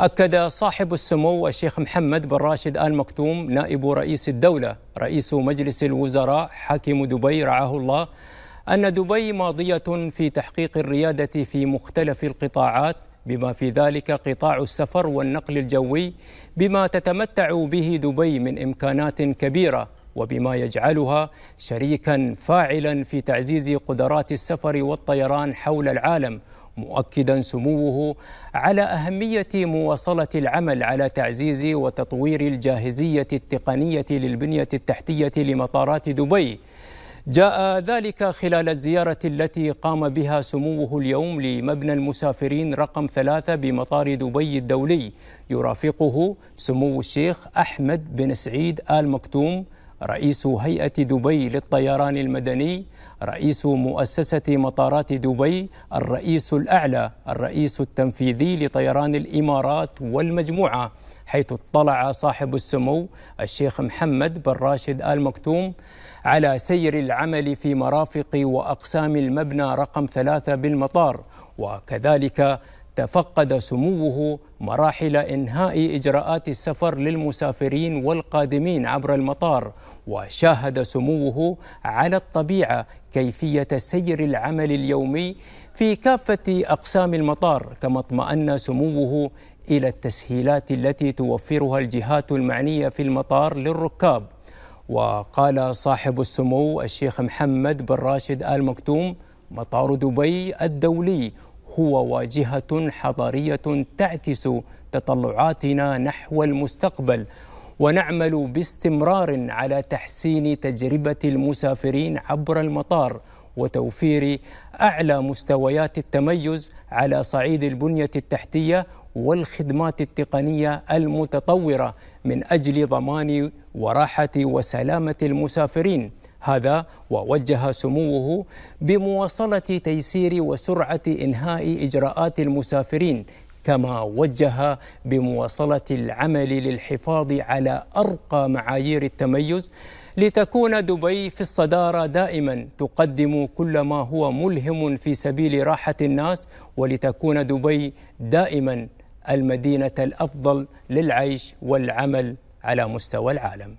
أكد صاحب السمو الشيخ محمد بن راشد آل مكتوم نائب رئيس الدولة رئيس مجلس الوزراء حاكم دبي رعاه الله أن دبي ماضية في تحقيق الريادة في مختلف القطاعات بما في ذلك قطاع السفر والنقل الجوي بما تتمتع به دبي من إمكانات كبيرة وبما يجعلها شريكا فاعلا في تعزيز قدرات السفر والطيران حول العالم مؤكدا سموه على اهميه مواصله العمل على تعزيز وتطوير الجاهزيه التقنيه للبنيه التحتيه لمطارات دبي جاء ذلك خلال الزيارة التي قام بها سموه اليوم لمبنى المسافرين رقم ثلاثة بمطار دبي الدولي يرافقه سمو الشيخ أحمد بن سعيد آل مكتوم رئيس هيئة دبي للطيران المدني رئيس مؤسسة مطارات دبي الرئيس الأعلى الرئيس التنفيذي لطيران الإمارات والمجموعة حيث اطلع صاحب السمو الشيخ محمد بن راشد آل مكتوم على سير العمل في مرافق وأقسام المبنى رقم ثلاثة بالمطار وكذلك تفقد سموه مراحل انهاء اجراءات السفر للمسافرين والقادمين عبر المطار وشاهد سموه على الطبيعه كيفيه سير العمل اليومي في كافه اقسام المطار كما اطمان سموه الى التسهيلات التي توفرها الجهات المعنيه في المطار للركاب وقال صاحب السمو الشيخ محمد بن راشد ال مكتوم مطار دبي الدولي هو واجهة حضارية تعكس تطلعاتنا نحو المستقبل ونعمل باستمرار على تحسين تجربة المسافرين عبر المطار وتوفير أعلى مستويات التميز على صعيد البنية التحتية والخدمات التقنية المتطورة من أجل ضمان وراحة وسلامة المسافرين هذا ووجه سموه بمواصلة تيسير وسرعة إنهاء إجراءات المسافرين كما وجه بمواصلة العمل للحفاظ على أرقى معايير التميز لتكون دبي في الصدارة دائما تقدم كل ما هو ملهم في سبيل راحة الناس ولتكون دبي دائما المدينة الأفضل للعيش والعمل على مستوى العالم